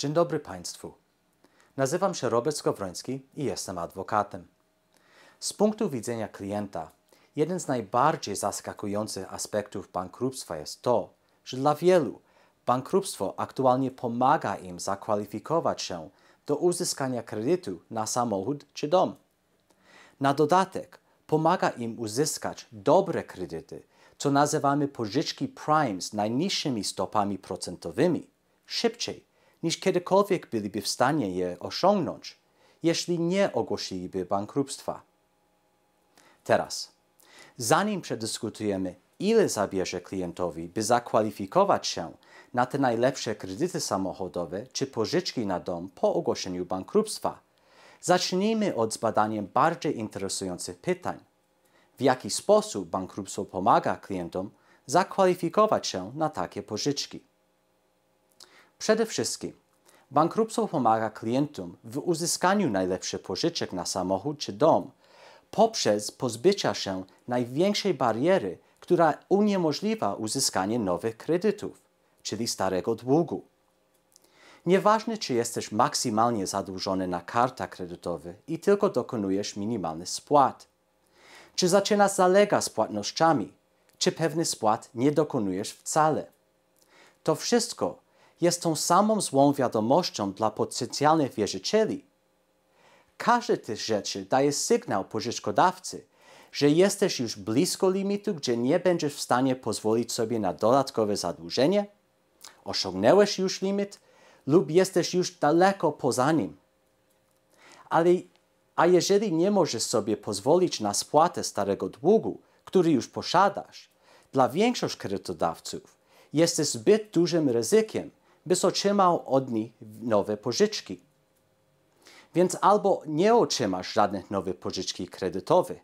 Dzień dobry Państwu. Nazywam się Robert Skowroński i jestem adwokatem. Z punktu widzenia klienta, jeden z najbardziej zaskakujących aspektów bankructwa jest to, że dla wielu bankructwo aktualnie pomaga im zakwalifikować się do uzyskania kredytu na samochód czy dom. Na dodatek pomaga im uzyskać dobre kredyty, co nazywamy pożyczki prime z najniższymi stopami procentowymi, szybciej niż kiedykolwiek byliby w stanie je osiągnąć, jeśli nie ogłosiliby bankructwa. Teraz, zanim przedyskutujemy, ile zabierze klientowi, by zakwalifikować się na te najlepsze kredyty samochodowe czy pożyczki na dom po ogłoszeniu bankructwa, zacznijmy od zbadania bardziej interesujących pytań. W jaki sposób bankructwo pomaga klientom zakwalifikować się na takie pożyczki? Przede wszystkim bankructwo pomaga klientom w uzyskaniu najlepszych pożyczek na samochód czy dom poprzez pozbycia się największej bariery, która uniemożliwia uzyskanie nowych kredytów, czyli starego długu. Nieważne, czy jesteś maksymalnie zadłużony na karta kredytowych i tylko dokonujesz minimalnych spłat. Czy zaczyna zalega z płatnościami, czy pewnych spłat nie dokonujesz wcale. To wszystko jest tą samą złą wiadomością dla potencjalnych wierzycieli. Każdy tych rzeczy daje sygnał pożyczkodawcy, że jesteś już blisko limitu, gdzie nie będziesz w stanie pozwolić sobie na dodatkowe zadłużenie, osiągnęłeś już limit lub jesteś już daleko poza nim. Ale a jeżeli nie możesz sobie pozwolić na spłatę starego długu, który już posiadasz, dla większości kredytodawców jesteś zbyt dużym ryzykiem, byś otrzymał od nich nowe pożyczki. Więc albo nie otrzymasz żadnych nowych pożyczki kredytowych.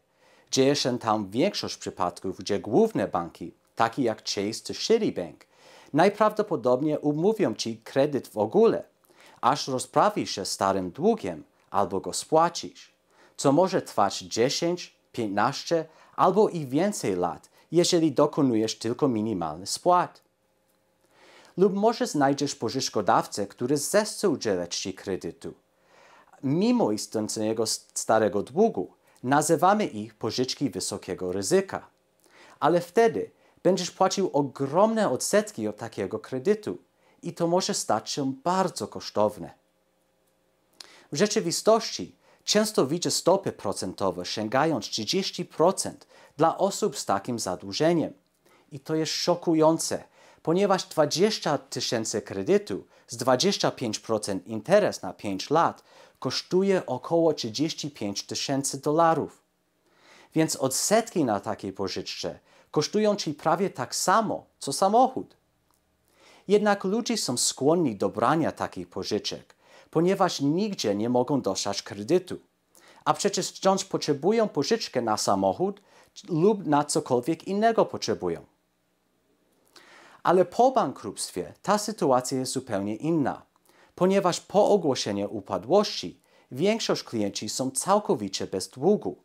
Dzieje się tam większość przypadków, gdzie główne banki, takie jak Chase czy Citibank, najprawdopodobniej umówią ci kredyt w ogóle, aż rozprawisz się starym długiem albo go spłacisz, co może trwać 10, 15 albo i więcej lat, jeżeli dokonujesz tylko minimalny spłat lub może znajdziesz pożyczkodawcę, który zechce udzielać Ci kredytu. Mimo istniejącego starego długu, nazywamy ich pożyczki wysokiego ryzyka. Ale wtedy będziesz płacił ogromne odsetki od takiego kredytu i to może stać się bardzo kosztowne. W rzeczywistości często widzę stopy procentowe sięgając 30% dla osób z takim zadłużeniem. I to jest szokujące, ponieważ 20 tysięcy kredytu z 25% interes na 5 lat kosztuje około 35 tysięcy dolarów. Więc odsetki na takiej pożyczce kosztują ci prawie tak samo, co samochód. Jednak ludzie są skłonni do brania takich pożyczek, ponieważ nigdzie nie mogą dostać kredytu. A przecież wciąż potrzebują pożyczkę na samochód lub na cokolwiek innego potrzebują. Ale po bankructwie ta sytuacja jest zupełnie inna, ponieważ po ogłoszeniu upadłości większość klienci są całkowicie bez długu.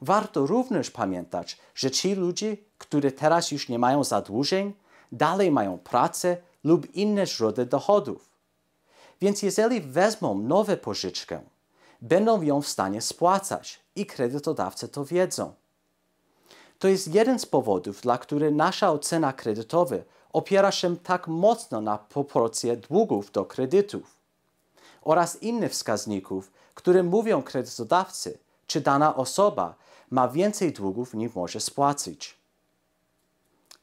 Warto również pamiętać, że ci ludzie, którzy teraz już nie mają zadłużeń, dalej mają pracę lub inne źródła dochodów. Więc jeżeli wezmą nowe pożyczkę, będą ją w stanie spłacać i kredytodawcy to wiedzą. To jest jeden z powodów, dla których nasza ocena kredytowa opiera się tak mocno na proporcje długów do kredytów oraz innych wskaźników, które mówią kredytodawcy, czy dana osoba ma więcej długów niż może spłacić.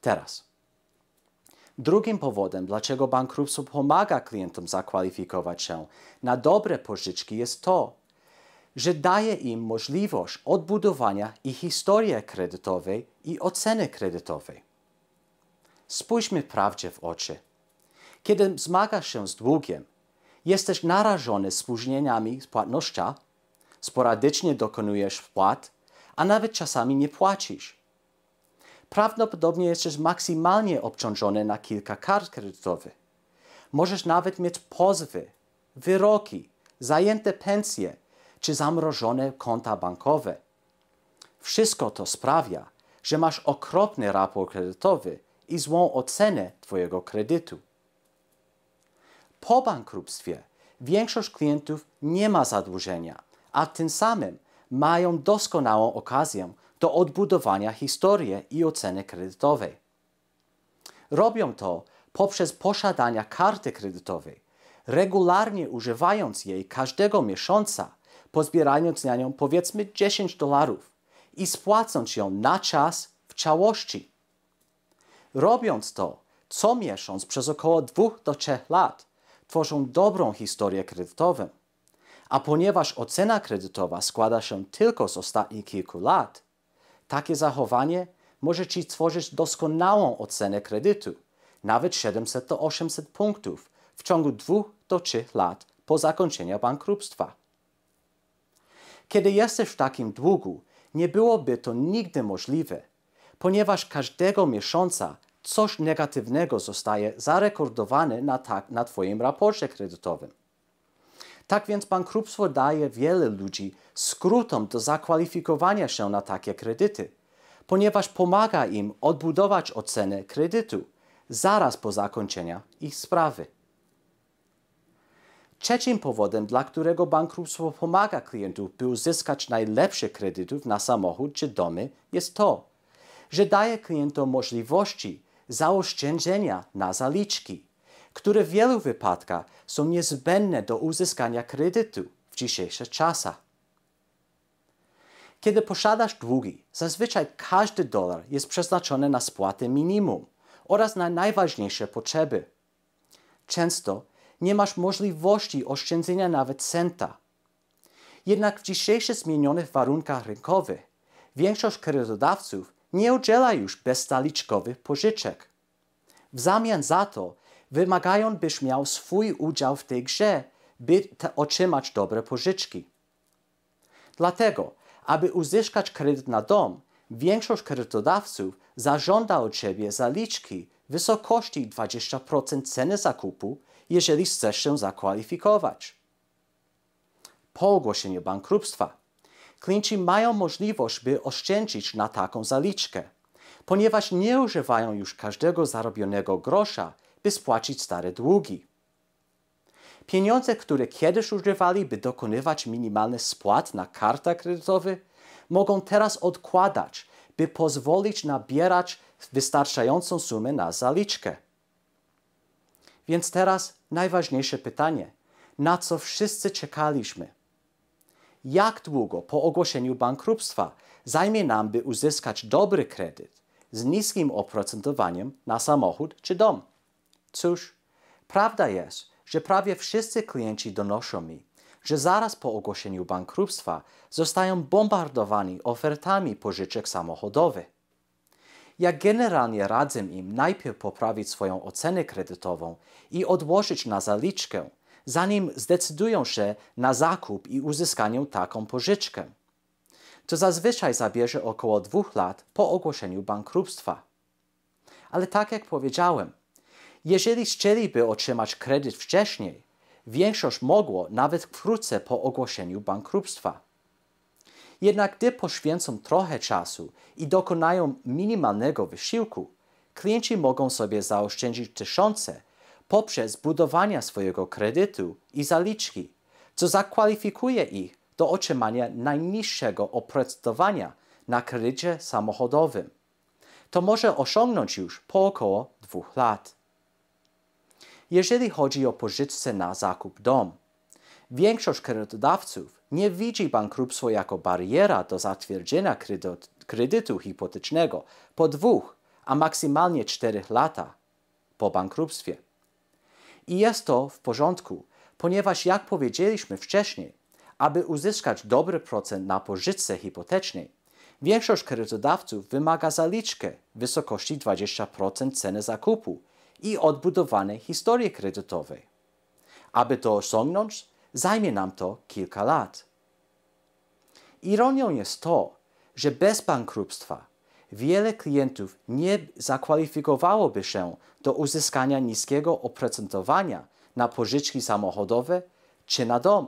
Teraz. Drugim powodem, dlaczego bankructwo pomaga klientom zakwalifikować się na dobre pożyczki jest to, że daje im możliwość odbudowania i historii kredytowej i oceny kredytowej. Spójrzmy prawdzie w oczy. Kiedy zmagasz się z długiem, jesteś narażony spóźnieniami płatności, sporadycznie dokonujesz wpłat, a nawet czasami nie płacisz. Prawdopodobnie jesteś maksymalnie obciążony na kilka kart kredytowych. Możesz nawet mieć pozwy, wyroki, zajęte pensje czy zamrożone konta bankowe. Wszystko to sprawia, że masz okropny raport kredytowy i złą ocenę Twojego kredytu. Po bankructwie większość klientów nie ma zadłużenia, a tym samym mają doskonałą okazję do odbudowania historii i oceny kredytowej. Robią to poprzez posiadanie karty kredytowej, regularnie używając jej każdego miesiąca po zbieraniu cenianiu powiedzmy 10 dolarów i spłacąc ją na czas w całości. Robiąc to co miesiąc przez około 2 do 3 lat, tworzą dobrą historię kredytową. A ponieważ ocena kredytowa składa się tylko z ostatnich kilku lat, takie zachowanie może Ci tworzyć doskonałą ocenę kredytu, nawet 700 do 800 punktów w ciągu 2 do 3 lat po zakończeniu bankructwa. Kiedy jesteś w takim długu, nie byłoby to nigdy możliwe, ponieważ każdego miesiąca coś negatywnego zostaje zarekordowane na, ta, na Twoim raporcie kredytowym. Tak więc bankructwo daje wiele ludzi skrótom do zakwalifikowania się na takie kredyty, ponieważ pomaga im odbudować ocenę kredytu zaraz po zakończeniu ich sprawy. Trzecim powodem, dla którego bankructwo pomaga klientów, by uzyskać najlepsze kredytów na samochód czy domy, jest to, że daje klientom możliwości zaoszczędzenia na zaliczki, które w wielu wypadkach są niezbędne do uzyskania kredytu w dzisiejszych czasach. Kiedy posiadasz długi, zazwyczaj każdy dolar jest przeznaczony na spłatę minimum oraz na najważniejsze potrzeby. Często nie masz możliwości oszczędzenia nawet centa. Jednak w dzisiejszych zmienionych warunkach rynkowych większość kredytodawców nie udziela już bezstaliczkowych pożyczek. W zamian za to wymagają, byś miał swój udział w tej grze, by otrzymać dobre pożyczki. Dlatego, aby uzyskać kredyt na dom, większość kredytodawców zażąda od Ciebie zaliczki w wysokości 20% ceny zakupu jeżeli chcesz się zakwalifikować. Po ogłoszeniu bankructwa klienci mają możliwość, by oszczędzić na taką zaliczkę, ponieważ nie używają już każdego zarobionego grosza, by spłacić stare długi. Pieniądze, które kiedyś używali, by dokonywać minimalnych spłat na karta kredytowy, mogą teraz odkładać, by pozwolić nabierać wystarczającą sumę na zaliczkę. Więc teraz najważniejsze pytanie, na co wszyscy czekaliśmy. Jak długo po ogłoszeniu bankructwa zajmie nam, by uzyskać dobry kredyt z niskim oprocentowaniem na samochód czy dom? Cóż, prawda jest, że prawie wszyscy klienci donoszą mi, że zaraz po ogłoszeniu bankructwa zostają bombardowani ofertami pożyczek samochodowych. Ja generalnie radzę im najpierw poprawić swoją ocenę kredytową i odłożyć na zaliczkę, zanim zdecydują się na zakup i uzyskanie taką pożyczkę. To zazwyczaj zabierze około dwóch lat po ogłoszeniu bankructwa. Ale tak jak powiedziałem, jeżeli chcieliby otrzymać kredyt wcześniej, większość mogło nawet wkrótce po ogłoszeniu bankructwa. Jednak gdy poświęcą trochę czasu i dokonają minimalnego wysiłku, klienci mogą sobie zaoszczędzić tysiące poprzez budowanie swojego kredytu i zaliczki, co zakwalifikuje ich do otrzymania najniższego oprocentowania na kredycie samochodowym. To może osiągnąć już po około dwóch lat. Jeżeli chodzi o pożyczce na zakup dom, Większość kredytodawców nie widzi bankructwo jako bariera do zatwierdzenia kredyt, kredytu hipotecznego po dwóch, a maksymalnie czterech latach po bankructwie. I jest to w porządku, ponieważ jak powiedzieliśmy wcześniej, aby uzyskać dobry procent na pożyczce hipotecznej, większość kredytodawców wymaga zaliczkę w wysokości 20% ceny zakupu i odbudowanej historii kredytowej. Aby to osiągnąć, Zajmie nam to kilka lat. Ironią jest to, że bez bankructwa wiele klientów nie zakwalifikowałoby się do uzyskania niskiego oprocentowania na pożyczki samochodowe czy na dom.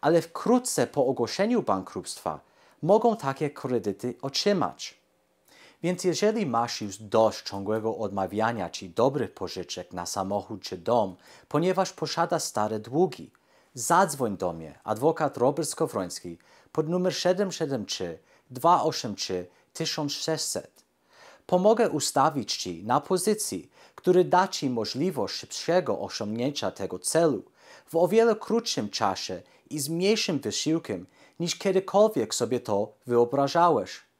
Ale wkrótce po ogłoszeniu bankructwa mogą takie kredyty otrzymać. Więc jeżeli masz już dość ciągłego odmawiania ci dobrych pożyczek na samochód czy dom, ponieważ posiada stare długi – Zadzwoń do mnie, adwokat Robert Skowroński, pod numer 773 283 1600. Pomogę ustawić Ci na pozycji, która da Ci możliwość szybszego osiągnięcia tego celu w o wiele krótszym czasie i z mniejszym wysiłkiem niż kiedykolwiek sobie to wyobrażałeś.